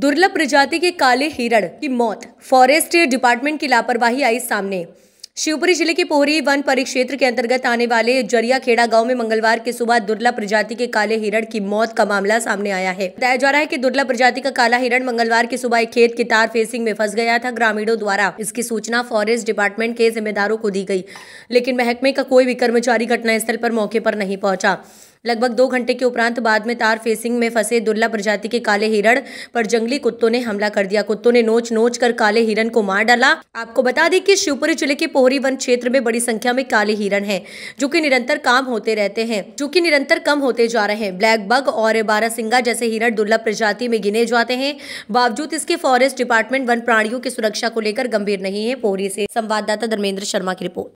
दुर्लभ प्रजाति के काले हिरण की मौत फॉरेस्ट डिपार्टमेंट की लापरवाही आई सामने शिवपुरी जिले के पोहरी वन परिक्षेत्र के अंतर्गत आने वाले जरियाखेड़ा गांव में मंगलवार की सुबह दुर्लभ प्रजाति के काले हिरण की मौत का मामला सामने आया है बताया जा रहा है कि दुर्लभ प्रजाति का काला हिरण मंगलवार की सुबह एक खेत की तार फेसिंग में फंस गया था ग्रामीणों द्वारा इसकी सूचना फॉरेस्ट डिपार्टमेंट के जिम्मेदारों को दी गई लेकिन महकमे का कोई भी कर्मचारी घटनास्थल पर मौके पर नहीं पहुंचा लगभग दो घंटे के उपरांत बाद में तार फेसिंग में फंसे दुर्ला प्रजाति के काले हिरण पर जंगली कुत्तों ने हमला कर दिया कुत्तों ने नोच नोच कर काले हिरण को मार डाला आपको बता दें कि शिवपुरी जिले के पोहरी वन क्षेत्र में बड़ी संख्या में काले हिरण है जो की निरंतर काम होते रहते हैं जो की निरंतर कम होते जा रहे हैं ब्लैक बग और सिंगा जैसे हिरण दुर्लभ प्रजाति में गिने जाते हैं बावजूद इसके फॉरेस्ट डिपार्टमेंट वन प्राणियों की सुरक्षा को लेकर गंभीर नहीं है पोहरी से संवाददाता धर्मेंद्र शर्मा की रिपोर्ट